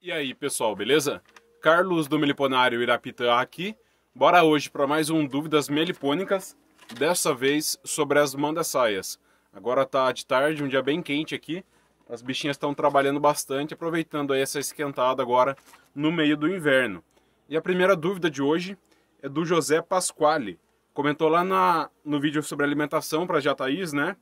E aí, pessoal, beleza? Carlos do Meliponário Irapitã aqui. Bora hoje para mais um Dúvidas Melipônicas, dessa vez sobre as mandassaias. Agora tá de tarde, um dia bem quente aqui. As bichinhas estão trabalhando bastante, aproveitando aí essa esquentada agora no meio do inverno. E a primeira dúvida de hoje é do José Pasquale. Comentou lá na, no vídeo sobre alimentação para jataís, né?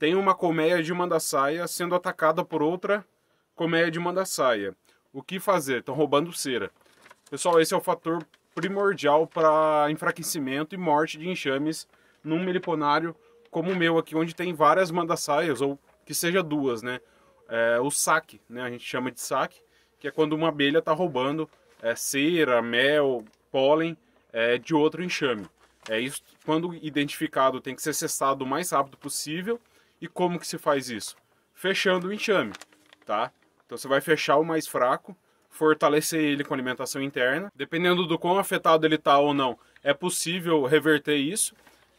Tem uma colmeia de mandassaia sendo atacada por outra colmeia de mandassaia o que fazer? Estão roubando cera. Pessoal, esse é o fator primordial para enfraquecimento e morte de enxames num meliponário como o meu aqui, onde tem várias mandaçaias, ou que seja duas, né? É, o saque, né? A gente chama de saque, que é quando uma abelha está roubando é, cera, mel, pólen é, de outro enxame. É isso, quando identificado, tem que ser cessado o mais rápido possível. E como que se faz isso? Fechando o enxame, tá? Então você vai fechar o mais fraco, fortalecer ele com alimentação interna. Dependendo do quão afetado ele está ou não, é possível reverter isso.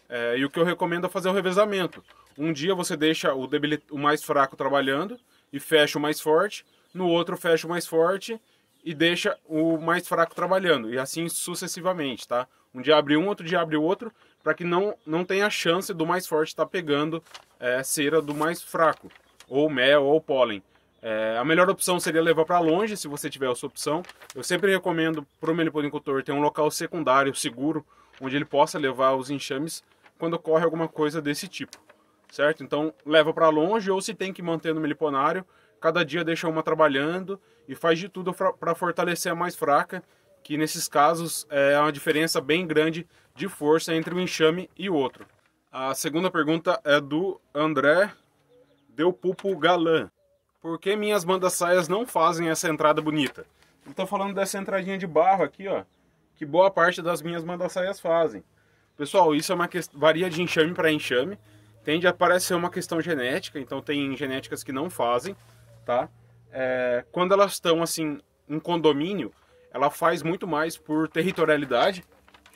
É, e o que eu recomendo é fazer o revezamento. Um dia você deixa o, debilit... o mais fraco trabalhando e fecha o mais forte. No outro fecha o mais forte e deixa o mais fraco trabalhando. E assim sucessivamente, tá? Um dia abre um, outro dia abre outro, para que não, não tenha chance do mais forte estar tá pegando é, cera do mais fraco, ou mel, ou pólen. É, a melhor opção seria levar para longe, se você tiver essa opção. Eu sempre recomendo para o meliponicultor ter um local secundário, seguro, onde ele possa levar os enxames quando ocorre alguma coisa desse tipo, certo? Então, leva para longe ou se tem que manter no meliponário, cada dia deixa uma trabalhando e faz de tudo para fortalecer a mais fraca, que nesses casos é uma diferença bem grande de força entre um enxame e o outro. A segunda pergunta é do André deu Pupo Galan. Por que minhas bandas saias não fazem essa entrada bonita? Eu tô tá falando dessa entradinha de barro aqui, ó, que boa parte das minhas bandas saias fazem. Pessoal, isso é uma questão, varia de enxame para enxame, tende a parecer uma questão genética, então tem genéticas que não fazem, tá? É, quando elas estão assim em condomínio, ela faz muito mais por territorialidade,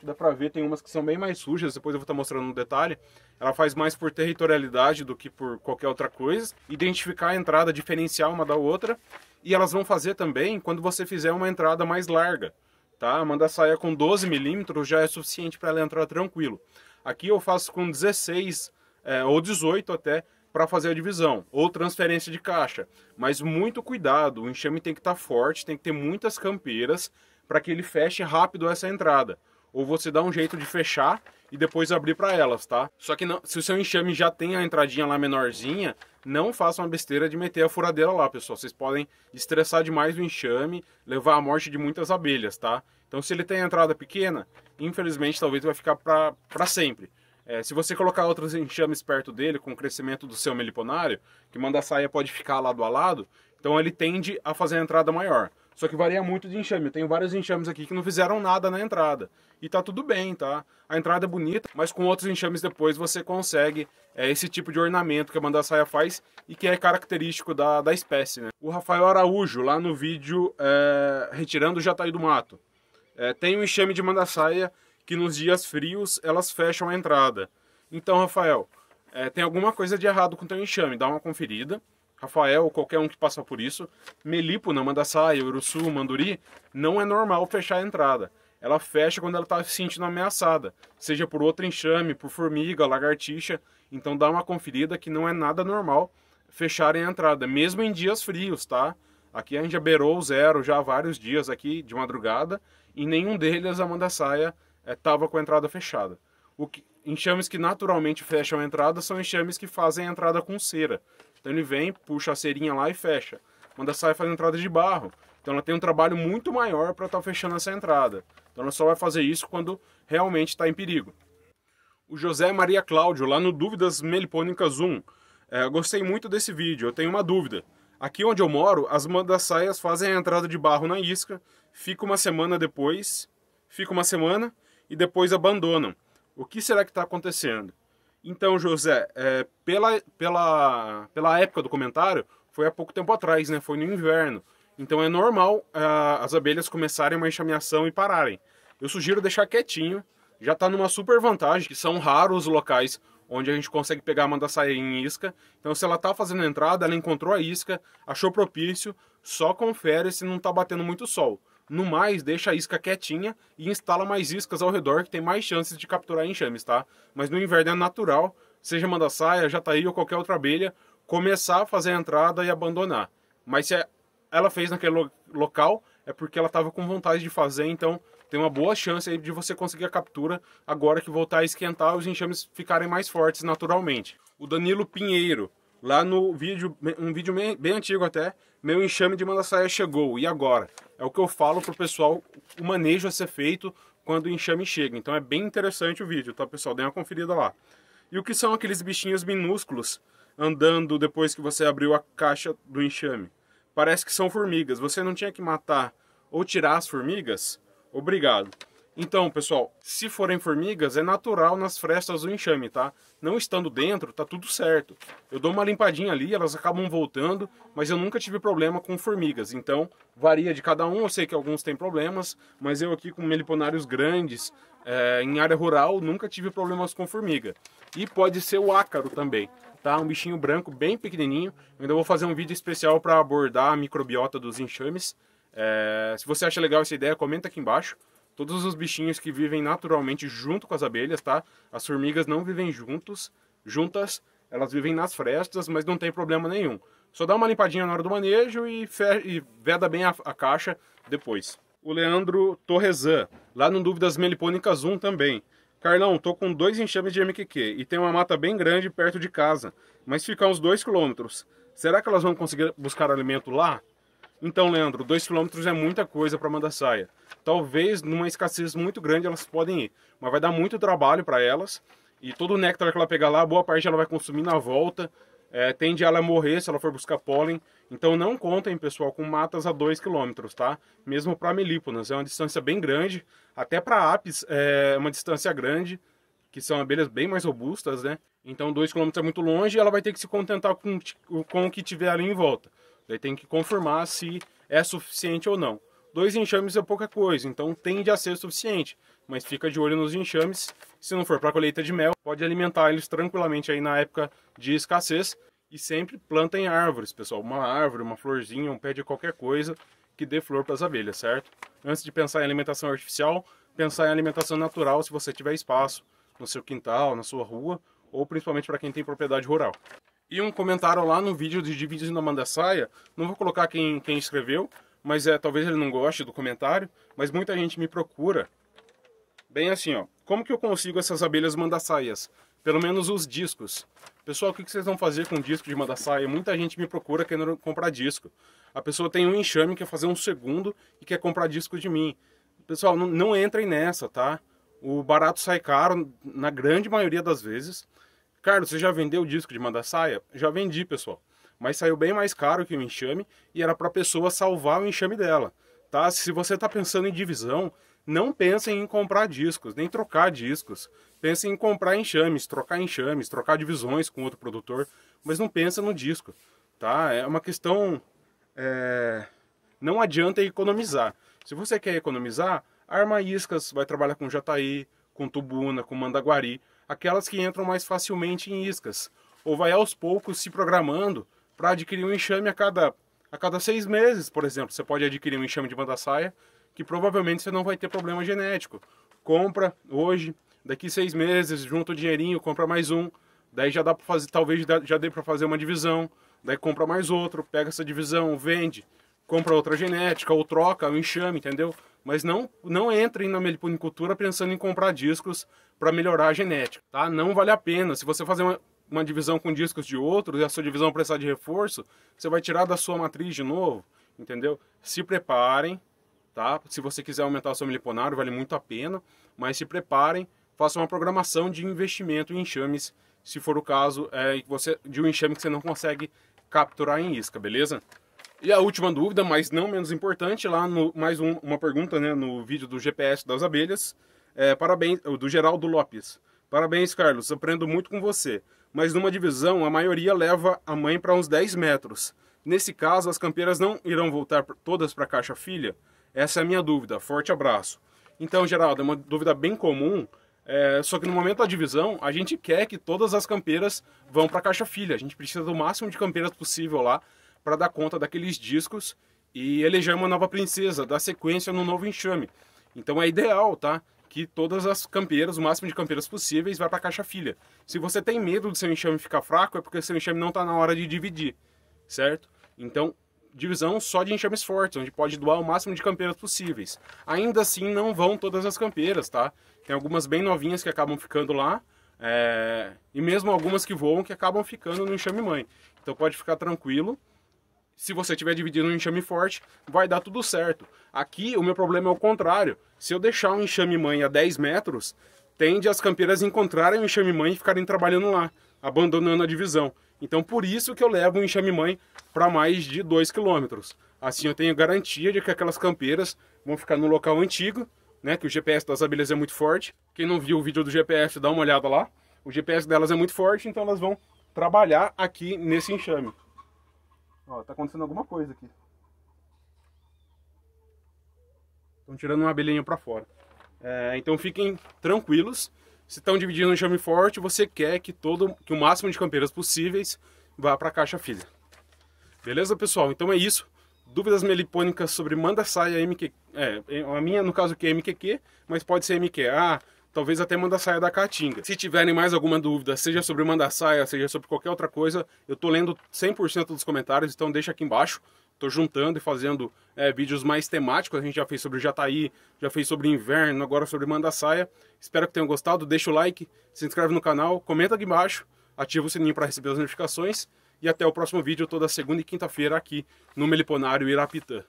dá pra ver, tem umas que são bem mais sujas, depois eu vou estar tá mostrando um detalhe. Ela faz mais por territorialidade do que por qualquer outra coisa. Identificar a entrada, diferenciar uma da outra. E elas vão fazer também quando você fizer uma entrada mais larga, tá? mandar saia com 12 milímetros já é suficiente para ela entrar tranquilo. Aqui eu faço com 16 é, ou 18 até, para fazer a divisão ou transferência de caixa. Mas muito cuidado, o enxame tem que estar tá forte, tem que ter muitas campeiras para que ele feche rápido essa entrada ou você dá um jeito de fechar e depois abrir para elas, tá? Só que não, se o seu enxame já tem a entradinha lá menorzinha, não faça uma besteira de meter a furadeira lá, pessoal. Vocês podem estressar demais o enxame, levar à morte de muitas abelhas, tá? Então se ele tem a entrada pequena, infelizmente talvez vai ficar para sempre. É, se você colocar outros enxames perto dele, com o crescimento do seu meliponário, que manda saia pode ficar lado a lado, então ele tende a fazer a entrada maior. Só que varia muito de enxame. Eu tenho vários enxames aqui que não fizeram nada na entrada. E tá tudo bem, tá? A entrada é bonita, mas com outros enxames depois você consegue é, esse tipo de ornamento que a mandaçaia faz e que é característico da, da espécie, né? O Rafael Araújo, lá no vídeo é, Retirando o Jataí do Mato, é, tem um enxame de mandaçaia que nos dias frios elas fecham a entrada. Então, Rafael, é, tem alguma coisa de errado com o teu enxame. Dá uma conferida. Rafael ou qualquer um que passa por isso, Melipo, Namandaçaia, Uruçu, Manduri, não é normal fechar a entrada. Ela fecha quando ela está se sentindo ameaçada, seja por outro enxame, por formiga, lagartixa. Então dá uma conferida que não é nada normal fecharem a entrada, mesmo em dias frios, tá? Aqui a gente já beirou o zero já há vários dias aqui de madrugada e nenhum deles a mandaçaia estava eh, é, com a entrada fechada. O que, enxames que naturalmente fecham a entrada são enxames que fazem a entrada com cera. Então ele vem, puxa a cerinha lá e fecha. Manda sair faz entrada de barro. Então ela tem um trabalho muito maior para estar tá fechando essa entrada. Então ela só vai fazer isso quando realmente está em perigo. O José Maria Cláudio, lá no Dúvidas Melipônicas 1. É, gostei muito desse vídeo, eu tenho uma dúvida. Aqui onde eu moro, as mandassaias fazem a entrada de barro na isca, fica uma semana depois, fica uma semana e depois abandonam. O que será que está acontecendo? Então, José, é, pela, pela, pela época do comentário, foi há pouco tempo atrás, né? Foi no inverno. Então é normal é, as abelhas começarem uma enxameação e pararem. Eu sugiro deixar quietinho. Já está numa super vantagem, que são raros os locais onde a gente consegue pegar a mandaçaia em isca. Então, se ela está fazendo entrada, ela encontrou a isca, achou propício, só confere se não está batendo muito sol. No mais, deixa a isca quietinha e instala mais iscas ao redor que tem mais chances de capturar enxames, tá? Mas no inverno é natural, seja mandaçaia, jataí ou qualquer outra abelha, começar a fazer a entrada e abandonar. Mas se ela fez naquele lo local, é porque ela estava com vontade de fazer, então tem uma boa chance aí de você conseguir a captura agora que voltar a esquentar os enxames ficarem mais fortes naturalmente. O Danilo Pinheiro lá no vídeo, um vídeo bem, bem antigo até, meu enxame de manda chegou, e agora? É o que eu falo pro pessoal, o manejo a ser feito quando o enxame chega. Então é bem interessante o vídeo, tá pessoal? Dê uma conferida lá. E o que são aqueles bichinhos minúsculos andando depois que você abriu a caixa do enxame? Parece que são formigas. Você não tinha que matar ou tirar as formigas? Obrigado. Então, pessoal, se forem formigas, é natural nas frestas do enxame, tá? Não estando dentro, tá tudo certo. Eu dou uma limpadinha ali, elas acabam voltando, mas eu nunca tive problema com formigas. Então, varia de cada um, eu sei que alguns têm problemas, mas eu aqui com meliponários grandes, é, em área rural, nunca tive problemas com formiga. E pode ser o ácaro também, tá? Um bichinho branco bem pequenininho. Eu ainda vou fazer um vídeo especial para abordar a microbiota dos enxames. É, se você acha legal essa ideia, comenta aqui embaixo. Todos os bichinhos que vivem naturalmente junto com as abelhas, tá? As formigas não vivem juntos, juntas, elas vivem nas frestas, mas não tem problema nenhum. Só dá uma limpadinha na hora do manejo e, e veda bem a, a, caixa depois. O Leandro Torresan, lá no Dúvidas Melipônicas 1 também. Carlão, tô com dois enxames de MQQ e tem uma mata bem grande perto de casa, mas fica uns 2 quilômetros. Será que elas vão conseguir buscar alimento lá? Então, Leandro, 2 km é muita coisa para mandar saia. Talvez numa escassez muito grande elas podem ir, mas vai dar muito trabalho para elas. E todo o néctar que ela pegar lá, boa parte ela vai consumir na volta. É, tende ela a morrer se ela for buscar pólen. Então não contem, pessoal, com matas a 2 km, tá? Mesmo para melíponas, é uma distância bem grande. Até para apis é, é uma distância grande, que são abelhas bem mais robustas, né? Então 2 km é muito longe e ela vai ter que se contentar com, com o que tiver ali em volta. Daí tem que confirmar se é suficiente ou não. Dois enxames é pouca coisa, então tende a ser suficiente. Mas fica de olho nos enxames. Se não for para colheita de mel, pode alimentar eles tranquilamente aí na época de escassez. E sempre plantem árvores, pessoal. Uma árvore, uma florzinha, um pé de qualquer coisa que dê flor para as abelhas, certo? Antes de pensar em alimentação artificial, pensar em alimentação natural se você tiver espaço no seu quintal, na sua rua, ou principalmente para quem tem propriedade rural. E um comentário lá no vídeo de Divinos na Manda Saia, não vou colocar quem, quem escreveu, mas é talvez ele não goste do comentário, mas muita gente me procura. Bem assim, ó. Como que eu consigo essas abelhas mandaçaias? Pelo menos os discos. Pessoal, o que vocês vão fazer com disco de mandaçaia? Muita gente me procura querendo comprar disco. A pessoa tem um enxame, quer fazer um segundo e quer comprar disco de mim. Pessoal, não, não entrem nessa, tá? O barato sai caro na grande maioria das vezes. Carlos, você já vendeu o disco de Saia? Já vendi, pessoal. Mas saiu bem mais caro que o enxame e era para a pessoa salvar o enxame dela, tá? Se você está pensando em divisão, não pensem em comprar discos, nem trocar discos. Pensem em comprar enxames, trocar enxames, trocar divisões com outro produtor, mas não pensa no disco, tá? É uma questão... É... Não adianta economizar. Se você quer economizar, Arma Iscas vai trabalhar com Jataí, com Tubuna, com Mandaguari aquelas que entram mais facilmente em iscas, ou vai aos poucos se programando para adquirir um enxame a cada, a cada seis meses, por exemplo. Você pode adquirir um enxame de banda saia, que provavelmente você não vai ter problema genético. Compra hoje, daqui seis meses, junta o dinheirinho, compra mais um, daí já dá para fazer, talvez já dê para fazer uma divisão, daí compra mais outro, pega essa divisão, vende, compra outra genética ou troca, o enxame, entendeu? Mas não, não entrem na meliponicultura pensando em comprar discos para melhorar a genética, tá? Não vale a pena. Se você fazer uma, uma divisão com discos de outros e a sua divisão precisar de reforço, você vai tirar da sua matriz de novo, entendeu? Se preparem, tá? Se você quiser aumentar o seu miliponário, vale muito a pena, mas se preparem, façam uma programação de investimento em enxames, se for o caso é, você, de um enxame que você não consegue capturar em isca, beleza? E a última dúvida, mas não menos importante, lá no mais um, uma pergunta né, no vídeo do GPS das abelhas, é, parabéns, do Geraldo Lopes. Parabéns, Carlos, aprendo muito com você. Mas numa divisão, a maioria leva a mãe para uns 10 metros. Nesse caso, as campeiras não irão voltar todas para a caixa filha? Essa é a minha dúvida. Forte abraço. Então, Geraldo, é uma dúvida bem comum, é, só que no momento da divisão, a gente quer que todas as campeiras vão para a caixa filha. A gente precisa do máximo de campeiras possível lá para dar conta daqueles discos e eleger uma nova princesa, dar sequência no novo enxame. Então é ideal, tá? que todas as campeiras, o máximo de campeiras possíveis, vai para a caixa filha. Se você tem medo do seu enxame ficar fraco, é porque seu enxame não está na hora de dividir, certo? Então, divisão só de enxames fortes, onde pode doar o máximo de campeiras possíveis. Ainda assim, não vão todas as campeiras, tá? Tem algumas bem novinhas que acabam ficando lá, é... e mesmo algumas que voam que acabam ficando no enxame mãe. Então pode ficar tranquilo se você tiver dividindo um enxame forte, vai dar tudo certo. Aqui o meu problema é o contrário. Se eu deixar um enxame mãe a 10 metros, tende as campeiras encontrarem o enxame mãe e ficarem trabalhando lá, abandonando a divisão. Então por isso que eu levo o enxame mãe para mais de 2 km. Assim eu tenho garantia de que aquelas campeiras vão ficar no local antigo, né, que o GPS das abelhas é muito forte. Quem não viu o vídeo do GPS, dá uma olhada lá. O GPS delas é muito forte, então elas vão trabalhar aqui nesse enxame. Ó, tá acontecendo alguma coisa aqui. Estão tirando uma abelhinha para fora. É, então fiquem tranquilos. Se estão dividindo o chame forte, você quer que todo, que o máximo de campeiras possíveis vá para a caixa filha. Beleza, pessoal? Então é isso. Dúvidas melipônicas sobre manda saia MQ, é, é, a minha no caso que é MQQ, mas pode ser MQA, talvez até Mandassaia da Caatinga. Se tiverem mais alguma dúvida, seja sobre Mandassaia, seja sobre qualquer outra coisa, eu tô lendo 100% dos comentários, então deixa aqui embaixo. Tô juntando e fazendo é, vídeos mais temáticos. A gente já fez sobre Jataí, já fez sobre inverno, agora sobre Mandassaia. Espero que tenham gostado. Deixa o like, se inscreve no canal, comenta aqui embaixo, ativa o sininho para receber as notificações. E até o próximo vídeo, toda segunda e quinta-feira, aqui no Meliponário Irapitã.